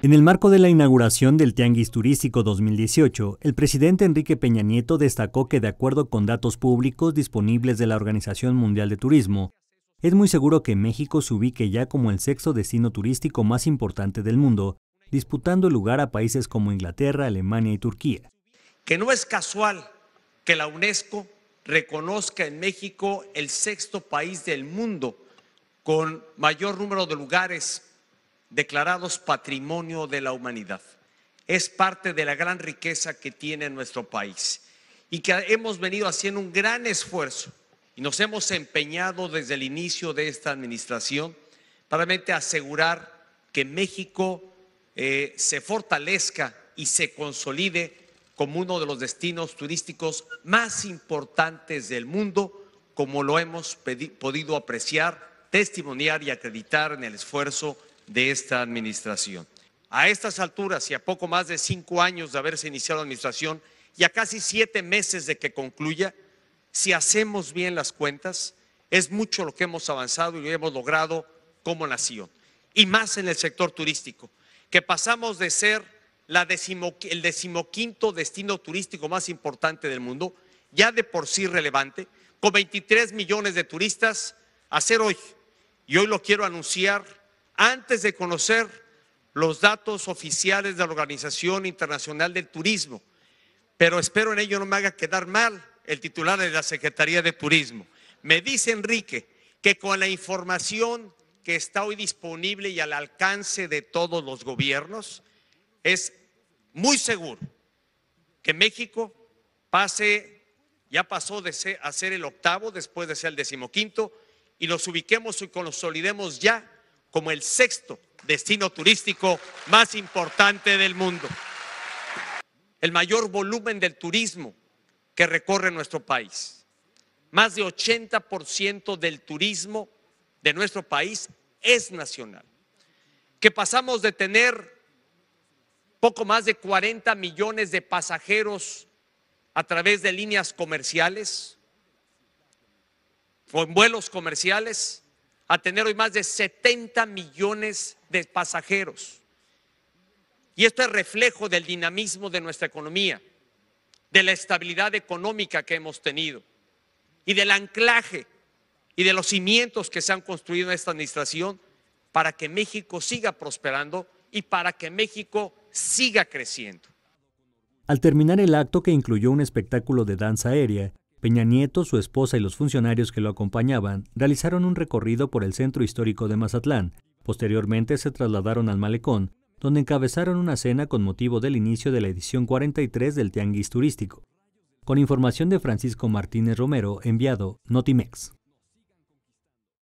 En el marco de la inauguración del Tianguis Turístico 2018, el presidente Enrique Peña Nieto destacó que de acuerdo con datos públicos disponibles de la Organización Mundial de Turismo, es muy seguro que México se ubique ya como el sexto destino turístico más importante del mundo, disputando el lugar a países como Inglaterra, Alemania y Turquía. Que no es casual que la UNESCO reconozca en México el sexto país del mundo con mayor número de lugares declarados patrimonio de la humanidad. Es parte de la gran riqueza que tiene nuestro país y que hemos venido haciendo un gran esfuerzo y nos hemos empeñado desde el inicio de esta administración para asegurar que México eh, se fortalezca y se consolide como uno de los destinos turísticos más importantes del mundo, como lo hemos podido apreciar, testimoniar y acreditar en el esfuerzo de esta administración. A estas alturas y a poco más de cinco años de haberse iniciado la administración y a casi siete meses de que concluya, si hacemos bien las cuentas, es mucho lo que hemos avanzado y lo hemos logrado como nación. Y más en el sector turístico, que pasamos de ser el decimoquinto destino turístico más importante del mundo, ya de por sí relevante, con 23 millones de turistas, a ser hoy. Y hoy lo quiero anunciar antes de conocer los datos oficiales de la Organización Internacional del Turismo, pero espero en ello no me haga quedar mal el titular de la Secretaría de Turismo. Me dice Enrique que con la información que está hoy disponible y al alcance de todos los gobiernos, es muy seguro que México pase, ya pasó de ser, a el octavo, después de ser el decimoquinto, y los ubiquemos y consolidemos ya como el sexto destino turístico más importante del mundo. El mayor volumen del turismo que recorre nuestro país. Más de 80% del turismo de nuestro país es nacional. Que pasamos de tener poco más de 40 millones de pasajeros a través de líneas comerciales o en vuelos comerciales a tener hoy más de 70 millones de pasajeros. Y esto es reflejo del dinamismo de nuestra economía, de la estabilidad económica que hemos tenido y del anclaje y de los cimientos que se han construido en esta administración para que México siga prosperando y para que México siga creciendo. Al terminar el acto que incluyó un espectáculo de danza aérea, Peña Nieto, su esposa y los funcionarios que lo acompañaban realizaron un recorrido por el centro histórico de Mazatlán. Posteriormente se trasladaron al malecón, donde encabezaron una cena con motivo del inicio de la edición 43 del Tianguis Turístico. Con información de Francisco Martínez Romero, enviado Notimex.